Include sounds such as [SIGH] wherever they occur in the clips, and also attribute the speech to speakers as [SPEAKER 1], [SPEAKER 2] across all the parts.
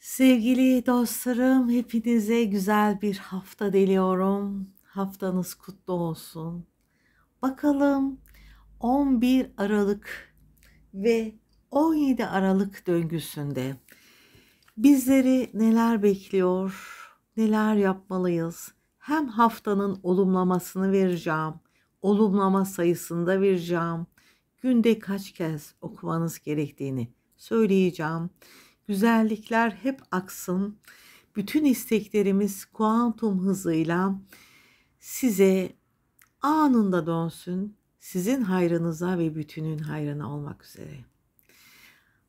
[SPEAKER 1] Sevgili dostlarım, hepinize güzel bir hafta diliyorum. Haftanız kutlu olsun. Bakalım 11 Aralık ve 17 Aralık döngüsünde bizleri neler bekliyor, neler yapmalıyız? Hem haftanın olumlamasını vereceğim, olumlama sayısını da vereceğim. Günde kaç kez okumanız gerektiğini söyleyeceğim Güzellikler hep aksın. Bütün isteklerimiz kuantum hızıyla size anında dönsün. Sizin hayrınıza ve bütünün hayrına olmak üzere.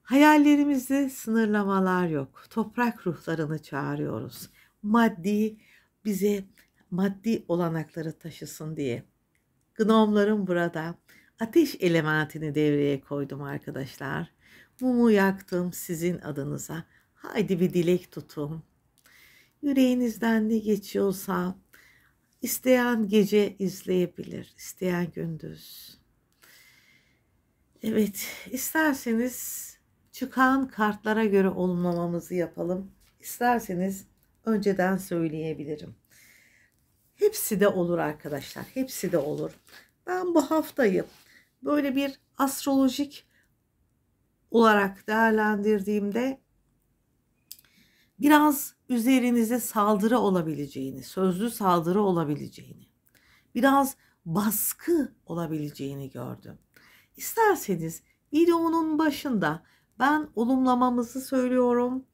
[SPEAKER 1] Hayallerimizde sınırlamalar yok. Toprak ruhlarını çağırıyoruz. Maddi bize maddi olanakları taşısın diye. Gnomların burada ateş elementini devreye koydum arkadaşlar mumu yaktım sizin adınıza. Haydi bir dilek tutun. Yüreğinizden ne geçiyorsa isteyen gece izleyebilir, isteyen gündüz. Evet, isterseniz çıkan kartlara göre olumlamamızı yapalım. İsterseniz önceden söyleyebilirim. Hepsi de olur arkadaşlar. Hepsi de olur. Ben bu haftayı böyle bir astrolojik olarak değerlendirdiğimde biraz üzerinize saldırı olabileceğini, sözlü saldırı olabileceğini, biraz baskı olabileceğini gördüm. İsterseniz videonun başında ben olumlamamızı söylüyorum.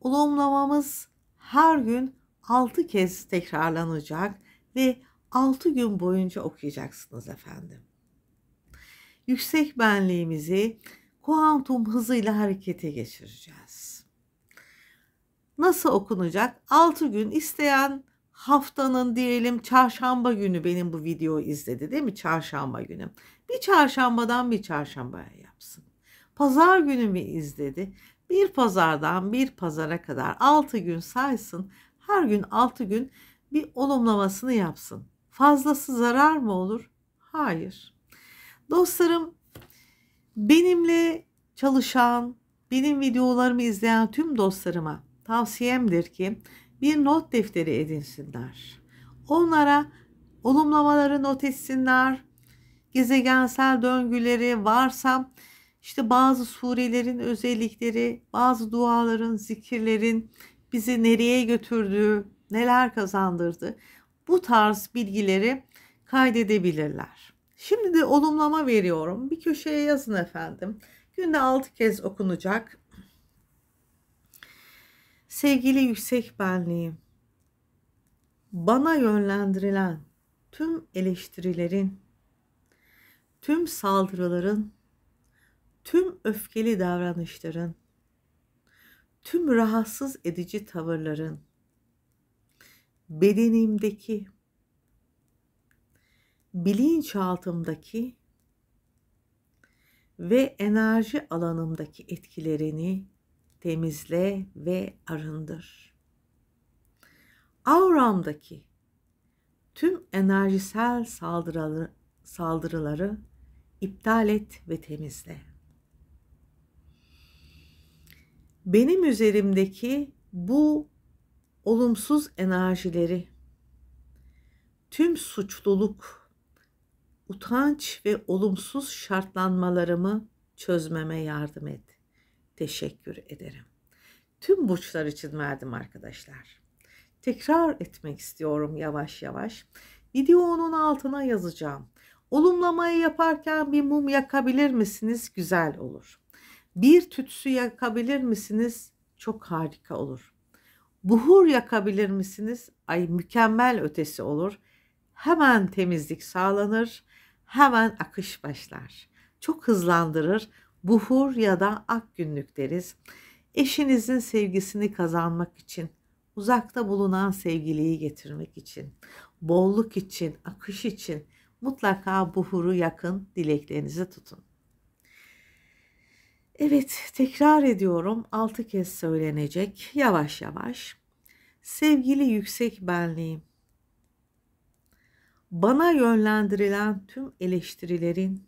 [SPEAKER 1] Olumlamamız her gün 6 kez tekrarlanacak ve 6 gün boyunca okuyacaksınız efendim. Yüksek benliğimizi kuantum hızıyla harekete geçireceğiz. Nasıl okunacak? 6 gün isteyen haftanın diyelim çarşamba günü benim bu videoyu izledi değil mi? Çarşamba günü. Bir çarşambadan bir çarşambaya yapsın. Pazar günü mü izledi? Bir pazardan bir pazara kadar 6 gün saysın. Her gün 6 gün bir olumlamasını yapsın. Fazlası zarar mı olur? Hayır. Dostlarım Benimle çalışan, benim videolarımı izleyen tüm dostlarıma tavsiyemdir ki bir not defteri edinsinler. Onlara olumlamaları not etsinler. Gezegensel döngüleri varsa işte bazı surelerin özellikleri, bazı duaların, zikirlerin bizi nereye götürdüğü, neler kazandırdı. Bu tarz bilgileri kaydedebilirler. Şimdi de olumlama veriyorum. Bir köşeye yazın efendim. Günde 6 kez okunacak. Sevgili yüksek benliğim, bana yönlendirilen tüm eleştirilerin, tüm saldırıların, tüm öfkeli davranışların, tüm rahatsız edici tavırların, bedenimdeki bilinçaltımdaki ve enerji alanımdaki etkilerini temizle ve arındır. Auramdaki tüm enerjisel saldırıları, saldırıları iptal et ve temizle. Benim üzerimdeki bu olumsuz enerjileri, tüm suçluluk utanç ve olumsuz şartlanmalarımı çözmeme yardım et. Teşekkür ederim. Tüm burçlar için verdim arkadaşlar. Tekrar etmek istiyorum yavaş yavaş. Videonun altına yazacağım. Olumlamayı yaparken bir mum yakabilir misiniz? Güzel olur. Bir tütsü yakabilir misiniz? Çok harika olur. Buhur yakabilir misiniz? Ay mükemmel ötesi olur. Hemen temizlik sağlanır hemen akış başlar. Çok hızlandırır, buhur ya da ak günlük deriz. Eşinizin sevgisini kazanmak için, uzakta bulunan sevgiliyi getirmek için, bolluk için, akış için mutlaka buhuru yakın, dileklerinizi tutun. Evet, tekrar ediyorum. Altı kez söylenecek. Yavaş yavaş. Sevgili yüksek benliğim, bana yönlendirilen tüm eleştirilerin,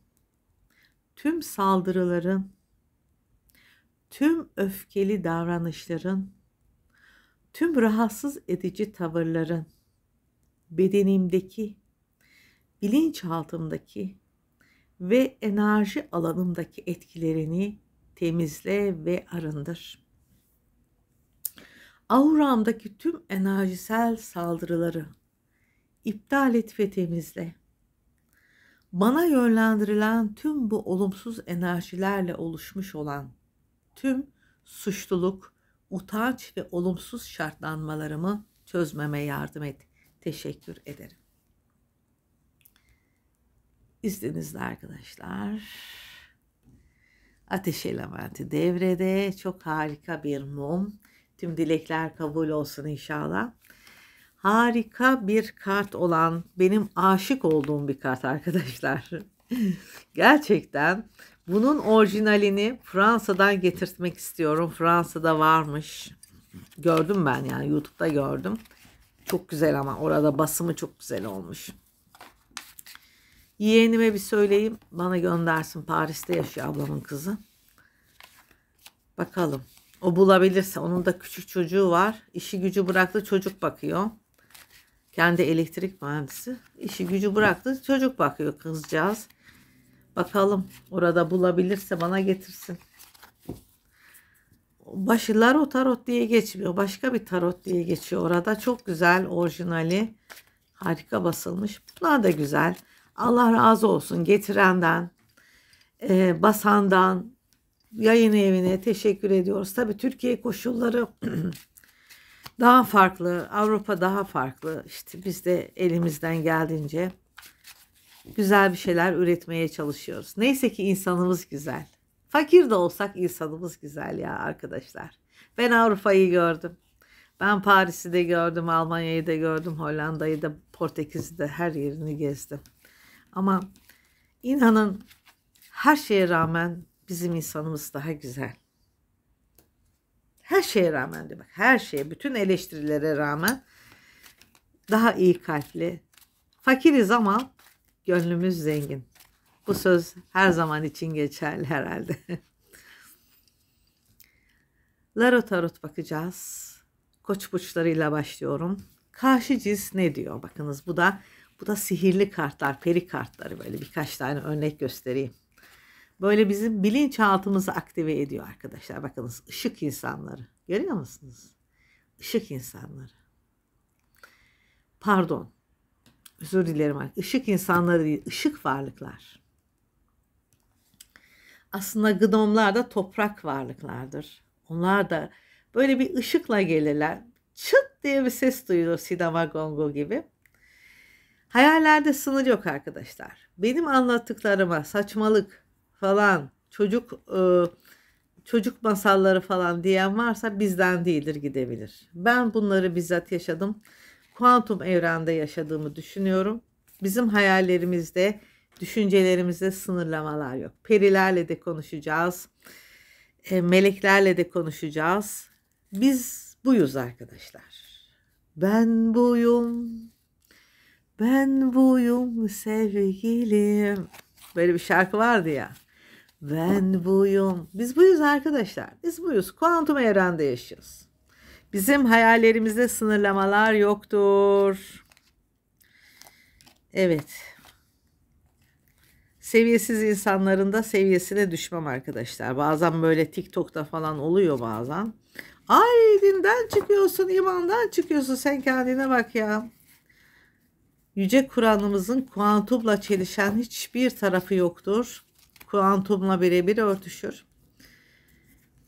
[SPEAKER 1] tüm saldırıların, tüm öfkeli davranışların, tüm rahatsız edici tavırların, bedenimdeki, bilinçaltımdaki ve enerji alanımdaki etkilerini temizle ve arındır. Auramdaki tüm enerjisel saldırıları, iptal et ve temizle. Bana yönlendirilen tüm bu olumsuz enerjilerle oluşmuş olan tüm suçluluk, utanç ve olumsuz şartlanmalarımı çözmeme yardım et. Teşekkür ederim. İzninizle arkadaşlar. Ateş elementi devrede. Çok harika bir mum. Tüm dilekler kabul olsun inşallah harika bir kart olan benim aşık olduğum bir kart arkadaşlar. [LAUGHS] Gerçekten bunun orijinalini Fransa'dan getirtmek istiyorum. Fransa'da varmış. Gördüm ben yani YouTube'da gördüm. Çok güzel ama orada basımı çok güzel olmuş. Yeğenime bir söyleyeyim. Bana göndersin. Paris'te yaşıyor ablamın kızı. Bakalım. O bulabilirse. Onun da küçük çocuğu var. İşi gücü bıraktı. Çocuk bakıyor. Kendi elektrik mühendisi. işi gücü bıraktı. Çocuk bakıyor kızcağız. Bakalım orada bulabilirse bana getirsin. Başılar o tarot diye geçmiyor. Başka bir tarot diye geçiyor orada. Çok güzel orijinali. Harika basılmış. Bunlar da güzel. Allah razı olsun getirenden, e, basandan, yayın evine teşekkür ediyoruz. Tabii Türkiye koşulları [CLEARS THROAT] daha farklı, Avrupa daha farklı. İşte biz de elimizden geldiğince güzel bir şeyler üretmeye çalışıyoruz. Neyse ki insanımız güzel. Fakir de olsak insanımız güzel ya arkadaşlar. Ben Avrupa'yı gördüm. Ben Paris'i de gördüm, Almanya'yı da gördüm, Hollanda'yı da, Portekiz'i de her yerini gezdim. Ama inanın her şeye rağmen bizim insanımız daha güzel her şeye rağmen demek. Her şeye, bütün eleştirilere rağmen daha iyi kalpli. Fakiriz ama gönlümüz zengin. Bu söz her zaman için geçerli herhalde. [LAUGHS] Larot tarot bakacağız. Koç burçlarıyla başlıyorum. Karşı cins ne diyor? Bakınız bu da bu da sihirli kartlar, peri kartları böyle birkaç tane örnek göstereyim böyle bizim bilinçaltımızı aktive ediyor arkadaşlar. Bakınız ışık insanları. Görüyor musunuz? Işık insanları. Pardon. Özür dilerim. Işık insanları değil, ışık varlıklar. Aslında gnomlar da toprak varlıklardır. Onlar da böyle bir ışıkla gelirler. Çıt diye bir ses duyulur Sidama Gongo gibi. Hayallerde sınır yok arkadaşlar. Benim anlattıklarıma saçmalık, falan çocuk e, çocuk masalları falan diyen varsa bizden değildir gidebilir. Ben bunları bizzat yaşadım. Kuantum evrende yaşadığımı düşünüyorum. Bizim hayallerimizde, düşüncelerimizde sınırlamalar yok. Perilerle de konuşacağız. E, meleklerle de konuşacağız. Biz buyuz arkadaşlar. Ben buyum. Ben buyum sevgilim. Böyle bir şarkı vardı ya. Ben buyum. Biz buyuz arkadaşlar. Biz buyuz. Kuantum evrende yaşıyoruz. Bizim hayallerimizde sınırlamalar yoktur. Evet. Seviyesiz insanların da seviyesine düşmem arkadaşlar. Bazen böyle TikTok'ta falan oluyor bazen. Ay dinden çıkıyorsun, imandan çıkıyorsun. Sen kendine bak ya. Yüce Kur'an'ımızın kuantumla çelişen hiçbir tarafı yoktur kuantumla birebir örtüşür.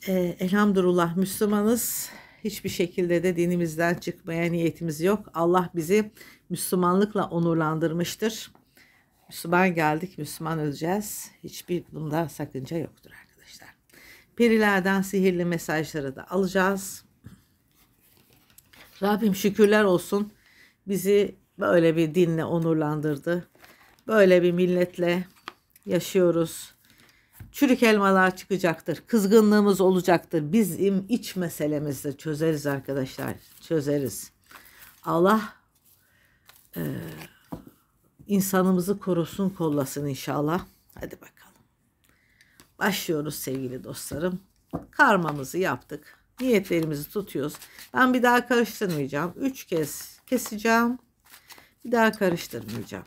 [SPEAKER 1] Ee, elhamdülillah Müslümanız. Hiçbir şekilde de dinimizden çıkmaya niyetimiz yok. Allah bizi Müslümanlıkla onurlandırmıştır. Müslüman geldik, Müslüman öleceğiz. Hiçbir bunda sakınca yoktur arkadaşlar. Perilerden sihirli mesajları da alacağız. Rabbim şükürler olsun. Bizi böyle bir dinle onurlandırdı. Böyle bir milletle yaşıyoruz çürük elmalar çıkacaktır. Kızgınlığımız olacaktır. Bizim iç meselemizi çözeriz arkadaşlar. Çözeriz. Allah e, insanımızı korusun kollasın inşallah. Hadi bakalım. Başlıyoruz sevgili dostlarım. Karmamızı yaptık. Niyetlerimizi tutuyoruz. Ben bir daha karıştırmayacağım. Üç kez keseceğim. Bir daha karıştırmayacağım.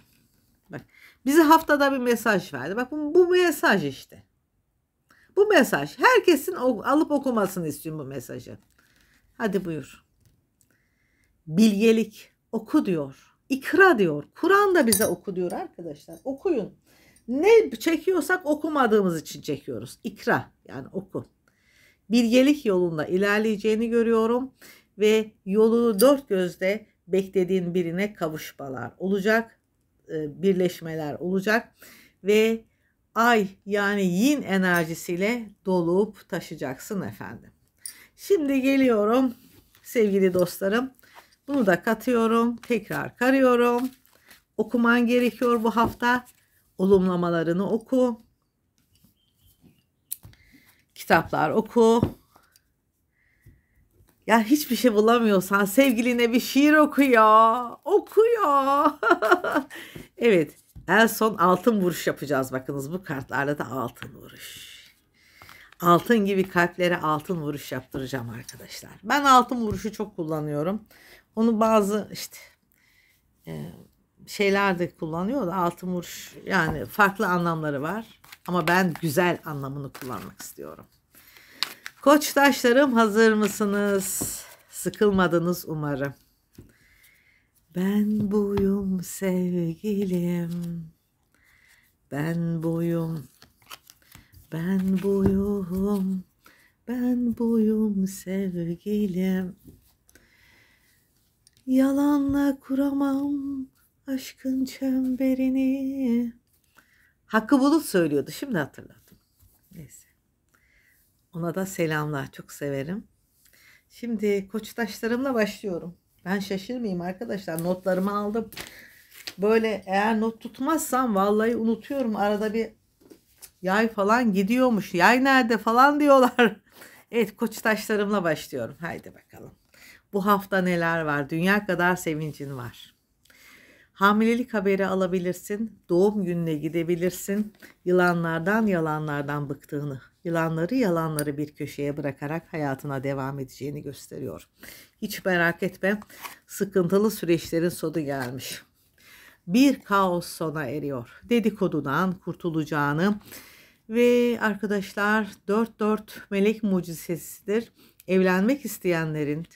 [SPEAKER 1] Bak bize haftada bir mesaj verdi. Bak bu, bu mesaj işte. Bu mesaj. Herkesin alıp okumasını istiyorum bu mesajı. Hadi buyur. Bilgelik oku diyor. İkra diyor. Kur'an da bize oku diyor arkadaşlar. Okuyun. Ne çekiyorsak okumadığımız için çekiyoruz. İkra yani oku. Bilgelik yolunda ilerleyeceğini görüyorum ve yolunu dört gözle beklediğin birine kavuşmalar olacak, e, birleşmeler olacak ve ay yani yin enerjisiyle dolup taşacaksın efendim. Şimdi geliyorum sevgili dostlarım. Bunu da katıyorum. Tekrar karıyorum. Okuman gerekiyor bu hafta. Olumlamalarını oku. Kitaplar oku. Ya hiçbir şey bulamıyorsan sevgiline bir şiir okuyor. Okuyor. [LAUGHS] evet. En son altın vuruş yapacağız. Bakınız bu kartlarla da altın vuruş. Altın gibi kalplere altın vuruş yaptıracağım arkadaşlar. Ben altın vuruşu çok kullanıyorum. Onu bazı işte e, şeylerde kullanıyor da altın vuruş yani farklı anlamları var. Ama ben güzel anlamını kullanmak istiyorum. Koçtaşlarım hazır mısınız? Sıkılmadınız umarım. Ben buyum sevgilim. Ben buyum. Ben buyum. Ben buyum sevgilim. Yalanla kuramam aşkın çemberini. Hakkı Bulut söylüyordu. Şimdi hatırladım. Neyse. Ona da selamlar. Çok severim. Şimdi koçtaşlarımla başlıyorum. Ben şaşırmayayım arkadaşlar. Notlarımı aldım. Böyle eğer not tutmazsam vallahi unutuyorum. Arada bir yay falan gidiyormuş. Yay nerede falan diyorlar. [LAUGHS] evet koç taşlarımla başlıyorum. Haydi bakalım. Bu hafta neler var? Dünya kadar sevincin var. Hamilelik haberi alabilirsin. Doğum gününe gidebilirsin. Yılanlardan yalanlardan bıktığını yılanları yalanları bir köşeye bırakarak hayatına devam edeceğini gösteriyor. Hiç merak etme sıkıntılı süreçlerin sonu gelmiş. Bir kaos sona eriyor. Dedikodudan kurtulacağını ve arkadaşlar 4-4 melek mucizesidir. Evlenmek isteyenlerin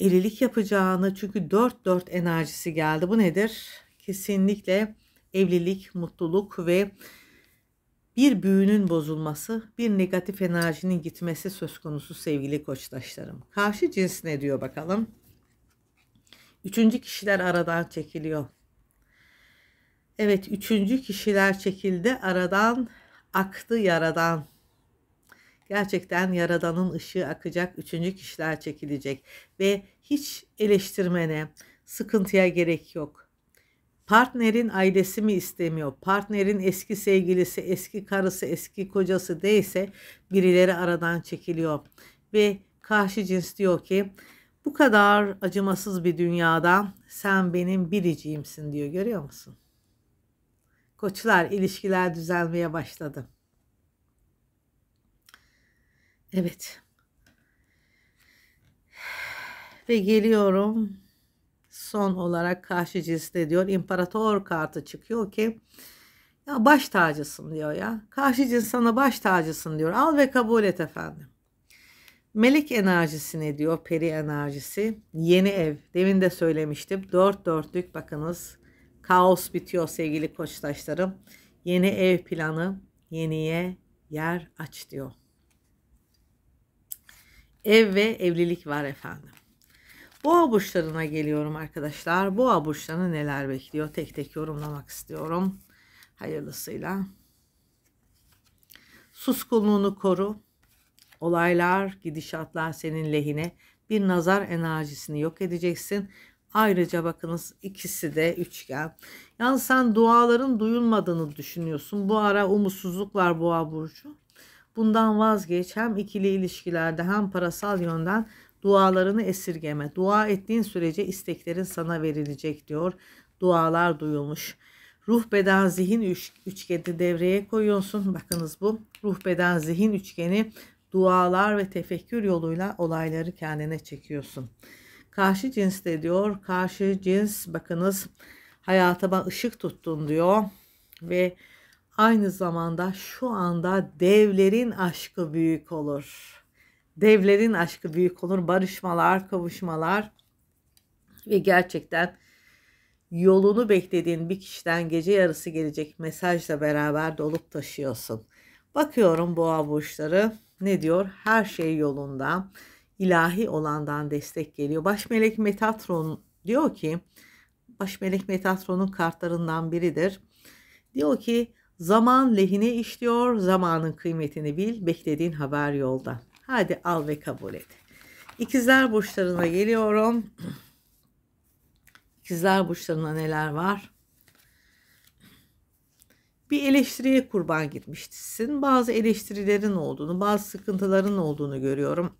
[SPEAKER 1] evlilik yapacağını çünkü 4-4 enerjisi geldi. Bu nedir? Kesinlikle evlilik, mutluluk ve bir büyünün bozulması, bir negatif enerjinin gitmesi söz konusu sevgili koçtaşlarım. Karşı cins ne diyor bakalım? Üçüncü kişiler aradan çekiliyor. Evet üçüncü kişiler çekildi aradan aktı yaradan. Gerçekten yaradanın ışığı akacak üçüncü kişiler çekilecek ve hiç eleştirmene, sıkıntıya gerek yok partnerin ailesi mi istemiyor? Partnerin eski sevgilisi, eski karısı, eski kocası değilse birileri aradan çekiliyor. Ve karşı cins diyor ki bu kadar acımasız bir dünyada sen benim biriciğimsin diyor görüyor musun? Koçlar ilişkiler düzelmeye başladı. Evet. Ve geliyorum son olarak karşı cinste diyor imparator kartı çıkıyor ki ya baş tacısın diyor ya. Karşı cins sana baş tacısın diyor. Al ve kabul et efendim. Melek enerjisi ne diyor? Peri enerjisi. Yeni ev. Demin de söylemiştim. Dört dörtlük bakınız. Kaos bitiyor sevgili koçtaşlarım. Yeni ev planı. Yeniye yer aç diyor. Ev ve evlilik var efendim. Boğa burçlarına geliyorum arkadaşlar. Boğa burçlarını neler bekliyor? Tek tek yorumlamak istiyorum. Hayırlısıyla. Suskunluğunu koru. Olaylar, gidişatlar senin lehine. Bir nazar enerjisini yok edeceksin. Ayrıca bakınız ikisi de üçgen. Yalnız sen duaların duyulmadığını düşünüyorsun. Bu ara umutsuzluk var boğa burcu. Bundan vazgeç hem ikili ilişkilerde hem parasal yönden Dualarını esirgeme. Dua ettiğin sürece isteklerin sana verilecek diyor. Dualar duyulmuş. Ruh beden zihin üç, üçgeni devreye koyuyorsun. Bakınız bu ruh beden zihin üçgeni dualar ve tefekkür yoluyla olayları kendine çekiyorsun. Karşı cins de diyor. Karşı cins bakınız hayatıma ışık tuttun diyor ve aynı zamanda şu anda devlerin aşkı büyük olur. Devlerin aşkı büyük olur. Barışmalar, kavuşmalar ve gerçekten yolunu beklediğin bir kişiden gece yarısı gelecek mesajla beraber dolup taşıyorsun. Bakıyorum boğa burçları ne diyor? Her şey yolunda. İlahi olandan destek geliyor. Baş melek Metatron diyor ki, Baş melek Metatron'un kartlarından biridir. Diyor ki, zaman lehine işliyor, zamanın kıymetini bil, beklediğin haber yolda. Hadi al ve kabul et. İkizler burçlarına geliyorum. İkizler burçlarına neler var? Bir eleştiriye kurban gitmişsin. Bazı eleştirilerin olduğunu, bazı sıkıntıların olduğunu görüyorum.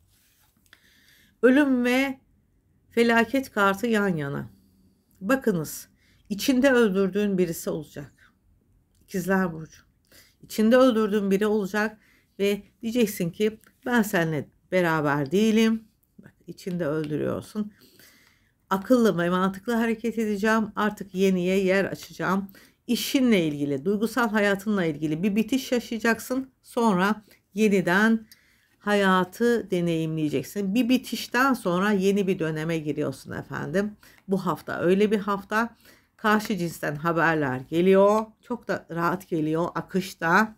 [SPEAKER 1] [CLEARS THROAT] Ölüm ve felaket kartı yan yana. Bakınız, içinde öldürdüğün birisi olacak. İkizler burcu. İçinde öldürdüğün biri olacak ve diyeceksin ki ben seninle beraber değilim. Bak içinde öldürüyorsun. Akıllı ve mantıklı hareket edeceğim. Artık yeniye yer açacağım. İşinle ilgili, duygusal hayatınla ilgili bir bitiş yaşayacaksın. Sonra yeniden hayatı deneyimleyeceksin. Bir bitişten sonra yeni bir döneme giriyorsun efendim. Bu hafta öyle bir hafta. Karşı cinsten haberler geliyor. Çok da rahat geliyor akışta.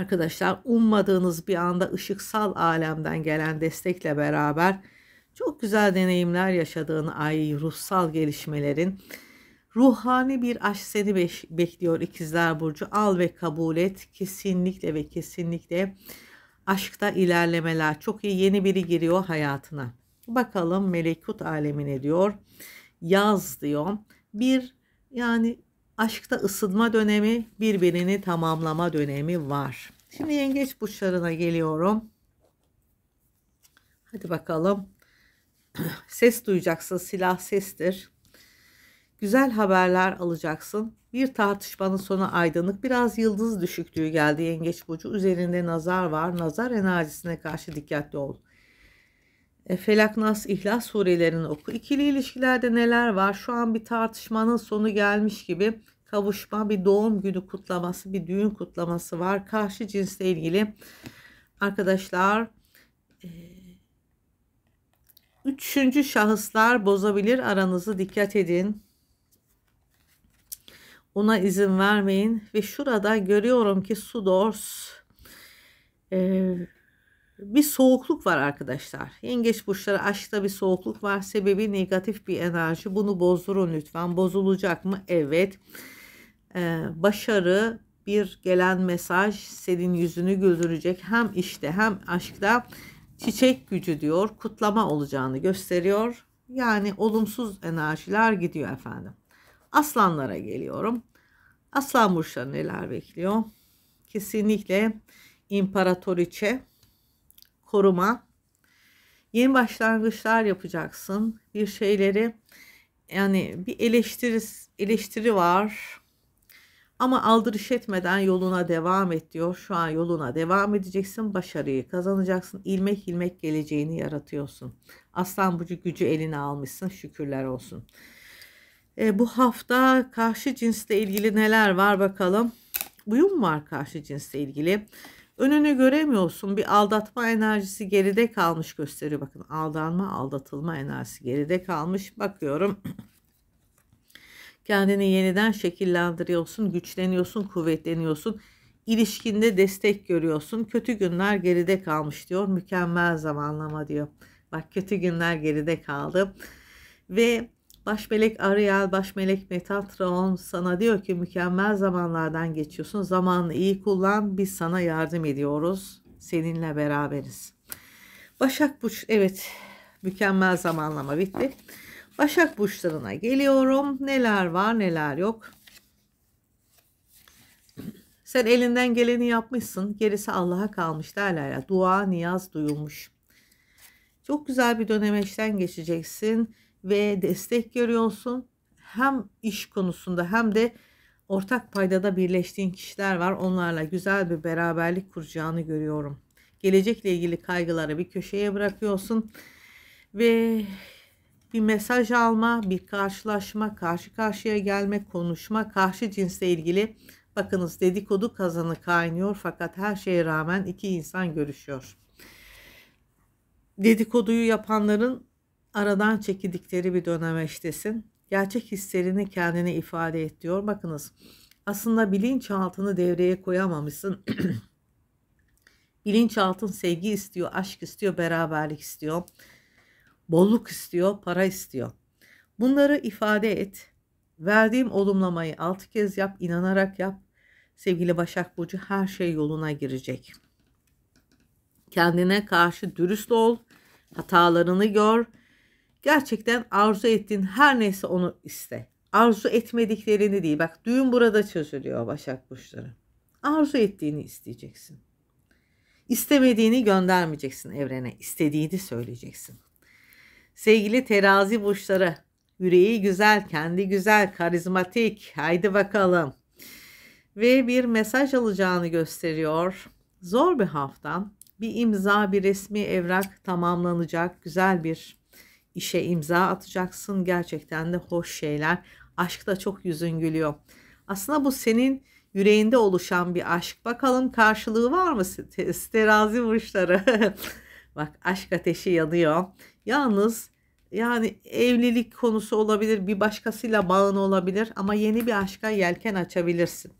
[SPEAKER 1] Arkadaşlar ummadığınız bir anda ışıksal alemden gelen destekle beraber çok güzel deneyimler yaşadığın ay ruhsal gelişmelerin ruhani bir aşk seni be bekliyor ikizler burcu al ve kabul et kesinlikle ve kesinlikle aşkta ilerlemeler çok iyi yeni biri giriyor hayatına bakalım melekut alemin ediyor yaz diyor bir yani aşkta ısınma dönemi, birbirini tamamlama dönemi var. Şimdi yengeç burçlarına geliyorum. Hadi bakalım. [CLEARS THROAT] Ses duyacaksın. Silah sestir. Güzel haberler alacaksın. Bir tartışmanın sonu aydınlık. Biraz yıldız düşüklüğü geldi yengeç burcu. Üzerinde nazar var. Nazar enerjisine karşı dikkatli ol. E, Felak, Nas, İhlas surelerini oku. İkili ilişkilerde neler var? Şu an bir tartışmanın sonu gelmiş gibi kavuşma, bir doğum günü kutlaması, bir düğün kutlaması var. Karşı cinsle ilgili arkadaşlar e, üçüncü şahıslar bozabilir aranızı dikkat edin. Ona izin vermeyin ve şurada görüyorum ki Sudors eee bir soğukluk var arkadaşlar. Yengeç burçları aşkta bir soğukluk var. Sebebi negatif bir enerji. Bunu bozdurun lütfen. Bozulacak mı? Evet. Ee, başarı bir gelen mesaj senin yüzünü güldürecek. Hem işte hem aşkta çiçek gücü diyor. Kutlama olacağını gösteriyor. Yani olumsuz enerjiler gidiyor efendim. Aslanlara geliyorum. Aslan burçları neler bekliyor? Kesinlikle imparatoriçe koruma. Yeni başlangıçlar yapacaksın. Bir şeyleri yani bir eleştiri, eleştiri var. Ama aldırış etmeden yoluna devam et diyor. Şu an yoluna devam edeceksin. Başarıyı kazanacaksın. İlmek ilmek geleceğini yaratıyorsun. Aslan burcu gücü eline almışsın. Şükürler olsun. E, bu hafta karşı cinsle ilgili neler var bakalım. Uyum var karşı cinsle ilgili. Önünü göremiyorsun. Bir aldatma enerjisi geride kalmış gösteriyor. Bakın aldanma, aldatılma enerjisi geride kalmış. Bakıyorum. [CLEARS THROAT] Kendini yeniden şekillendiriyorsun, güçleniyorsun, kuvvetleniyorsun. İlişkinde destek görüyorsun. Kötü günler geride kalmış diyor. Mükemmel zamanlama diyor. Bak kötü günler geride kaldı. Ve Başmelek Ariel, Başmelek Metatron sana diyor ki mükemmel zamanlardan geçiyorsun. Zamanı iyi kullan, biz sana yardım ediyoruz. Seninle beraberiz. Başak Burç, evet mükemmel zamanlama bitti. Başak Burçlarına geliyorum. Neler var neler yok. Sen elinden geleni yapmışsın. Gerisi Allah'a kalmış derler ya. Dua, niyaz duyulmuş. Çok güzel bir dönemeçten geçeceksin ve destek görüyorsun. Hem iş konusunda hem de ortak paydada birleştiğin kişiler var. Onlarla güzel bir beraberlik kuracağını görüyorum. Gelecekle ilgili kaygıları bir köşeye bırakıyorsun ve bir mesaj alma, bir karşılaşma, karşı karşıya gelme, konuşma, karşı cinsle ilgili bakınız dedikodu kazanı kaynıyor fakat her şeye rağmen iki insan görüşüyor. Dedikoduyu yapanların aradan çekildikleri bir döneme Gerçek hislerini kendine ifade et diyor. Bakınız aslında bilinçaltını devreye koyamamışsın. [CLEARS THROAT] bilinçaltın sevgi istiyor, aşk istiyor, beraberlik istiyor. Bolluk istiyor, para istiyor. Bunları ifade et. Verdiğim olumlamayı altı kez yap, inanarak yap. Sevgili Başak Burcu her şey yoluna girecek. Kendine karşı dürüst ol, hatalarını gör Gerçekten arzu ettiğin her neyse onu iste. Arzu etmediklerini değil. Bak düğün burada çözülüyor Başak Burçları. Arzu ettiğini isteyeceksin. İstemediğini göndermeyeceksin evrene. İstediğini söyleyeceksin. Sevgili terazi burçları, yüreği güzel, kendi güzel, karizmatik. Haydi bakalım. Ve bir mesaj alacağını gösteriyor. Zor bir haftan. Bir imza, bir resmi evrak tamamlanacak. Güzel bir işe imza atacaksın. Gerçekten de hoş şeyler. Aşk da çok yüzün gülüyor. Aslında bu senin yüreğinde oluşan bir aşk. Bakalım karşılığı var mı? Terazi vuruşları. [LAUGHS] Bak aşk ateşi yanıyor. Yalnız yani evlilik konusu olabilir, bir başkasıyla bağın olabilir ama yeni bir aşka yelken açabilirsin.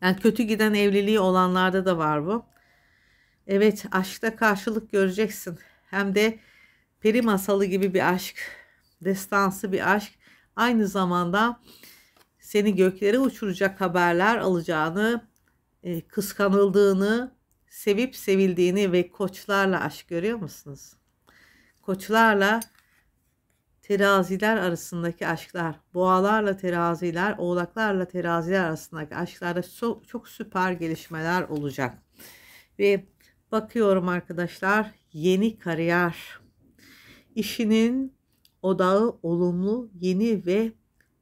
[SPEAKER 1] Yani kötü giden evliliği olanlarda da var bu. Evet, aşkta karşılık göreceksin. Hem de peri masalı gibi bir aşk, destansı bir aşk. Aynı zamanda seni göklere uçuracak haberler alacağını, e, kıskanıldığını, sevip sevildiğini ve koçlarla aşk görüyor musunuz? Koçlarla teraziler arasındaki aşklar, boğalarla teraziler, oğlaklarla teraziler arasındaki aşklarda çok, çok süper gelişmeler olacak. Ve bakıyorum arkadaşlar yeni kariyer İşinin odağı olumlu, yeni ve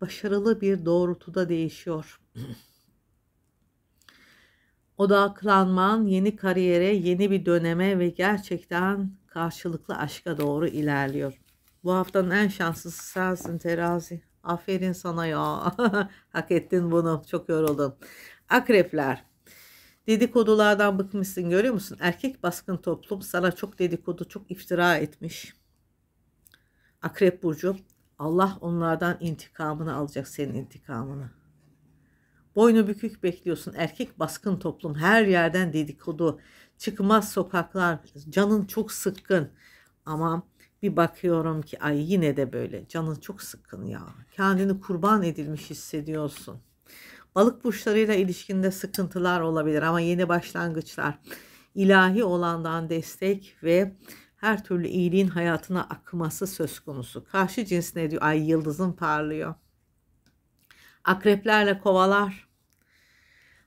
[SPEAKER 1] başarılı bir doğrultuda değişiyor. [CLEARS THROAT] Odaklanman yeni kariyere, yeni bir döneme ve gerçekten karşılıklı aşka doğru ilerliyor. Bu haftanın en şanslısı sensin terazi. Aferin sana ya. [LAUGHS] Hak ettin bunu. Çok yoruldun. Akrepler. Dedikodulardan bıkmışsın görüyor musun? Erkek baskın toplum sana çok dedikodu, çok iftira etmiş. Akrep Burcu Allah onlardan intikamını alacak senin intikamını. Boynu bükük bekliyorsun. Erkek baskın toplum. Her yerden dedikodu. Çıkmaz sokaklar. Canın çok sıkkın. Ama bir bakıyorum ki ay yine de böyle. Canın çok sıkkın ya. Kendini kurban edilmiş hissediyorsun. Balık burçlarıyla ilişkinde sıkıntılar olabilir ama yeni başlangıçlar. ilahi olandan destek ve her türlü iyiliğin hayatına akması söz konusu. Karşı cins ne diyor? Ay yıldızın parlıyor. Akreplerle kovalar,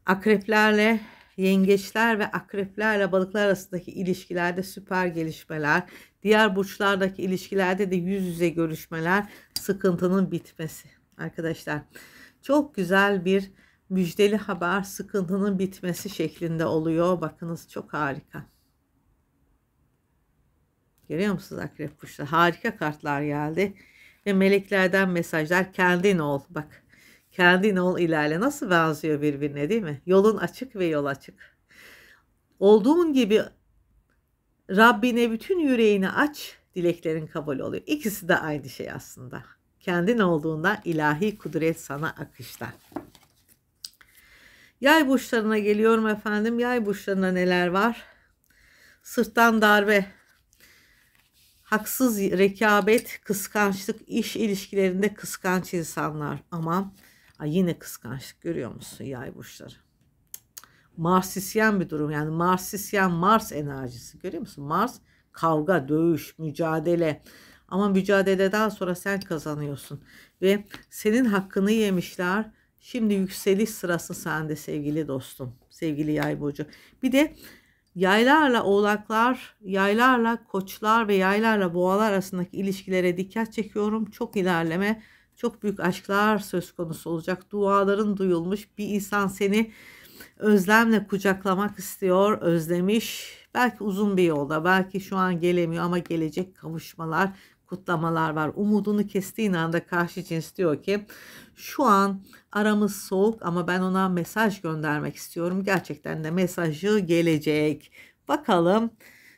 [SPEAKER 1] akreplerle yengeçler ve akreplerle balıklar arasındaki ilişkilerde süper gelişmeler, diğer burçlardaki ilişkilerde de yüz yüze görüşmeler, sıkıntının bitmesi. Arkadaşlar çok güzel bir müjdeli haber sıkıntının bitmesi şeklinde oluyor. Bakınız çok harika. Görüyor musunuz akrep burçta? Harika kartlar geldi. Ve meleklerden mesajlar kendin ol. Bak kendin ol ilerle. Nasıl benziyor birbirine değil mi? Yolun açık ve yol açık. Olduğun gibi Rabbine bütün yüreğini aç, dileklerin kabul oluyor. İkisi de aynı şey aslında. Kendin olduğunda ilahi kudret sana akışta. Yay burçlarına geliyorum efendim. Yay burçlarına neler var? Sırttan darbe Haksız rekabet, kıskançlık, iş ilişkilerinde kıskanç insanlar. Ama ay yine kıskançlık görüyor musun yay burçları? Marsisyen bir durum yani Marsisyen Mars enerjisi görüyor musun? Mars kavga, dövüş, mücadele. Ama mücadeleden sonra sen kazanıyorsun ve senin hakkını yemişler. Şimdi yükseliş sırası sende sevgili dostum, sevgili yay burcu. Bir de Yaylarla oğlaklar, yaylarla koçlar ve yaylarla boğalar arasındaki ilişkilere dikkat çekiyorum. Çok ilerleme, çok büyük aşklar söz konusu olacak. Duaların duyulmuş. Bir insan seni özlemle kucaklamak istiyor, özlemiş. Belki uzun bir yolda, belki şu an gelemiyor ama gelecek kavuşmalar, kutlamalar var. Umudunu kestiğin anda karşı cins diyor ki şu an aramız soğuk ama ben ona mesaj göndermek istiyorum. Gerçekten de mesajı gelecek. Bakalım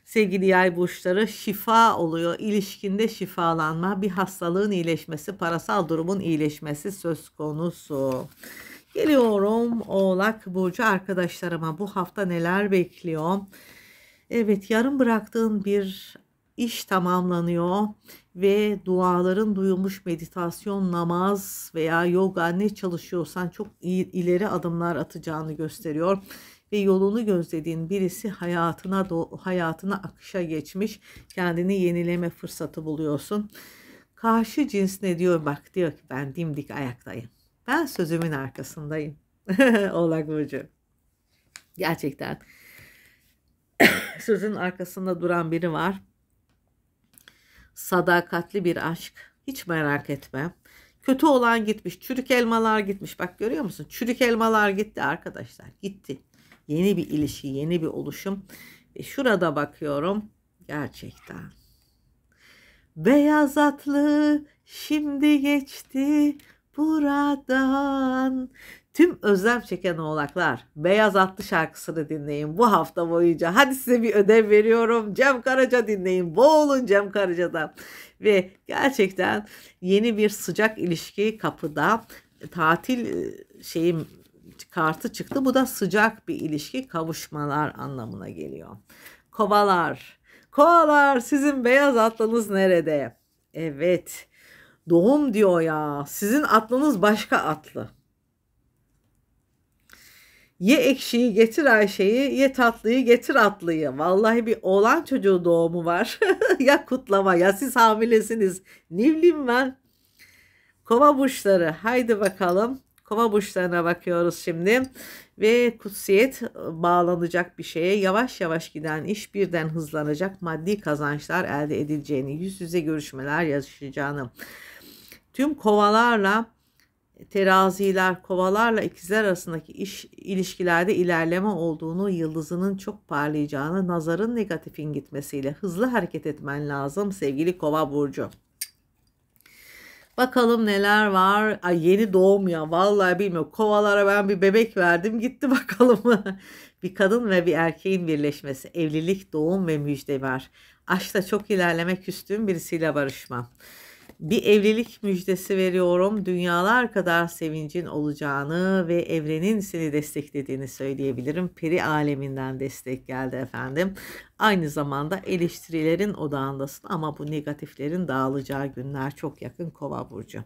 [SPEAKER 1] sevgili yay burçları şifa oluyor. İlişkinde şifalanma, bir hastalığın iyileşmesi, parasal durumun iyileşmesi söz konusu. Geliyorum Oğlak Burcu arkadaşlarıma bu hafta neler bekliyor? Evet yarım bıraktığın bir iş tamamlanıyor ve duaların duyulmuş meditasyon, namaz veya yoga ne çalışıyorsan çok ileri adımlar atacağını gösteriyor ve yolunu gözlediğin birisi hayatına do- hayatına akışa geçmiş. Kendini yenileme fırsatı buluyorsun. Karşı cins ne diyor? Bak diyor ki ben dimdik ayaktayım. Ben sözümün arkasındayım. [LAUGHS] Oğlak burcu. Gerçekten [CLEARS THROAT] sözün arkasında duran biri var sadakatli bir aşk. Hiç merak etme. Kötü olan gitmiş. Çürük elmalar gitmiş. Bak görüyor musun? Çürük elmalar gitti arkadaşlar. Gitti. Yeni bir ilişki, yeni bir oluşum. Ve şurada bakıyorum. Gerçekten. Beyaz atlı şimdi geçti buradan Tüm özlem çeken oğlaklar Beyaz Atlı şarkısını dinleyin bu hafta boyunca. Hadi size bir ödev veriyorum. Cem Karaca dinleyin. Boğulun Cem Karaca'da. Ve gerçekten yeni bir sıcak ilişki kapıda tatil e, şeyim kartı çıktı. Bu da sıcak bir ilişki kavuşmalar anlamına geliyor. Kovalar. Kovalar sizin beyaz atlınız nerede? Evet. Doğum diyor ya. Sizin atlınız başka atlı. Ye ekşiyi getir Ayşe'yi, ye tatlıyı getir atlıyı. Vallahi bir oğlan çocuğu doğumu var. [LAUGHS] ya kutlama ya siz hamilesiniz. Ne bileyim ben. Kova burçları haydi bakalım. Kova burçlarına bakıyoruz şimdi ve kutsiyet bağlanacak bir şeye yavaş yavaş giden iş birden hızlanacak maddi kazançlar elde edileceğini yüz yüze görüşmeler yaşayacağını tüm kovalarla teraziler, kovalarla ikizler arasındaki iş, ilişkilerde ilerleme olduğunu, yıldızının çok parlayacağını, nazarın negatifin gitmesiyle hızlı hareket etmen lazım sevgili kova burcu. Bakalım neler var. Ay yeni doğum ya. Vallahi bilmiyorum. Kovalara ben bir bebek verdim. Gitti [LAUGHS] bakalım. bir kadın ve bir erkeğin birleşmesi. Evlilik, doğum ve müjde var. Aşkta çok ilerlemek üstün birisiyle barışma bir evlilik müjdesi veriyorum. Dünyalar kadar sevincin olacağını ve evrenin seni desteklediğini söyleyebilirim. Peri aleminden destek geldi efendim. Aynı zamanda eleştirilerin odağındasın ama bu negatiflerin dağılacağı günler çok yakın Kova burcu.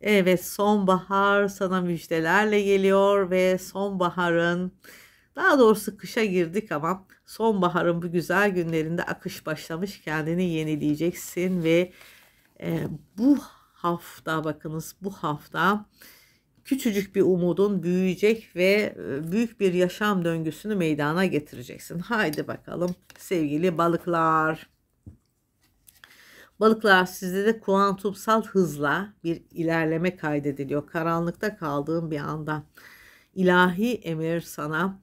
[SPEAKER 1] Evet sonbahar sana müjdelerle geliyor ve sonbaharın daha doğrusu kışa girdik ama sonbaharın bu güzel günlerinde akış başlamış kendini yenileyeceksin ve e, bu hafta bakınız bu hafta küçücük bir umudun büyüyecek ve e, büyük bir yaşam döngüsünü meydana getireceksin. Haydi bakalım sevgili balıklar. Balıklar sizde de kuantumsal hızla bir ilerleme kaydediliyor. Karanlıkta kaldığın bir anda ilahi emir sana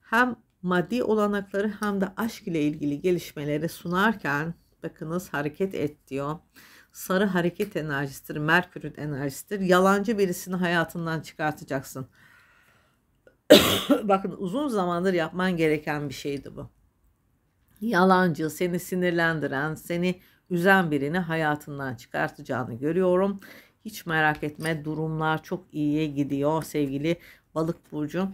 [SPEAKER 1] hem maddi olanakları hem de aşk ile ilgili gelişmeleri sunarken bakınız hareket et diyor sarı hareket enerjisidir. Merkür'ün enerjisidir. Yalancı birisini hayatından çıkartacaksın. [COUGHS] Bakın uzun zamandır yapman gereken bir şeydi bu. Yalancı, seni sinirlendiren, seni üzen birini hayatından çıkartacağını görüyorum. Hiç merak etme durumlar çok iyiye gidiyor sevgili balık burcu.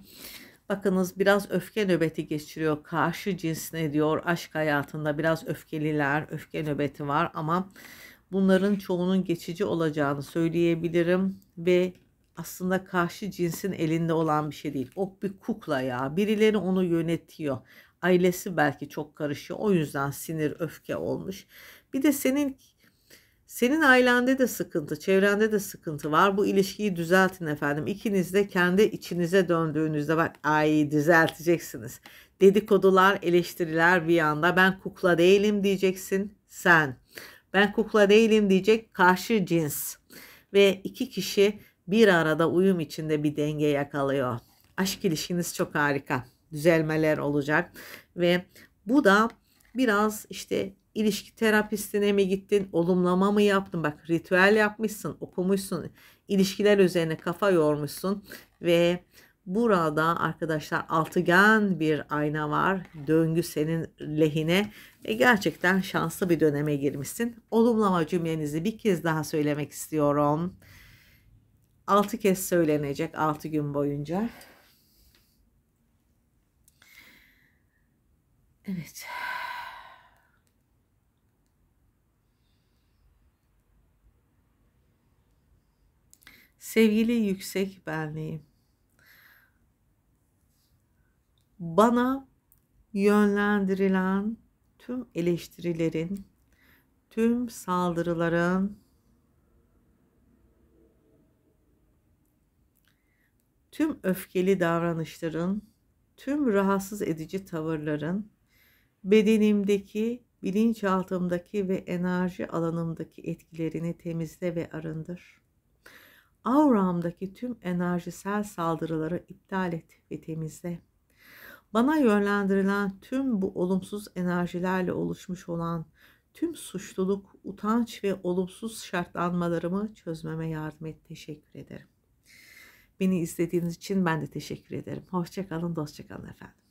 [SPEAKER 1] Bakınız biraz öfke nöbeti geçiriyor. Karşı cins ne diyor aşk hayatında biraz öfkeliler, öfke nöbeti var ama bunların çoğunun geçici olacağını söyleyebilirim ve aslında karşı cinsin elinde olan bir şey değil. O bir kukla ya. Birileri onu yönetiyor. Ailesi belki çok karışıyor. O yüzden sinir, öfke olmuş. Bir de senin senin ailende de sıkıntı, çevrende de sıkıntı var. Bu ilişkiyi düzeltin efendim. İkiniz de kendi içinize döndüğünüzde bak ay düzelteceksiniz. Dedikodular, eleştiriler bir anda ben kukla değilim diyeceksin sen ben kukla değilim diyecek karşı cins. Ve iki kişi bir arada uyum içinde bir denge yakalıyor. Aşk ilişkiniz çok harika. Düzelmeler olacak ve bu da biraz işte ilişki terapistine mi gittin, olumlama mı yaptın? Bak ritüel yapmışsın, okumuşsun, ilişkiler üzerine kafa yormuşsun ve Burada arkadaşlar altıgen bir ayna var. Döngü senin lehine ve gerçekten şanslı bir döneme girmişsin. Olumlama cümlenizi bir kez daha söylemek istiyorum. Altı kez söylenecek altı gün boyunca. Evet. Sevgili yüksek benliğim. bana yönlendirilen tüm eleştirilerin, tüm saldırıların tüm öfkeli davranışların, tüm rahatsız edici tavırların bedenimdeki, bilinçaltımdaki ve enerji alanımdaki etkilerini temizle ve arındır. Auramdaki tüm enerjisel saldırıları iptal et ve temizle. Bana yönlendirilen tüm bu olumsuz enerjilerle oluşmuş olan tüm suçluluk, utanç ve olumsuz şartlanmalarımı çözmeme yardım et. Teşekkür ederim. Beni izlediğiniz için ben de teşekkür ederim. Hoşçakalın, dostçakalın efendim.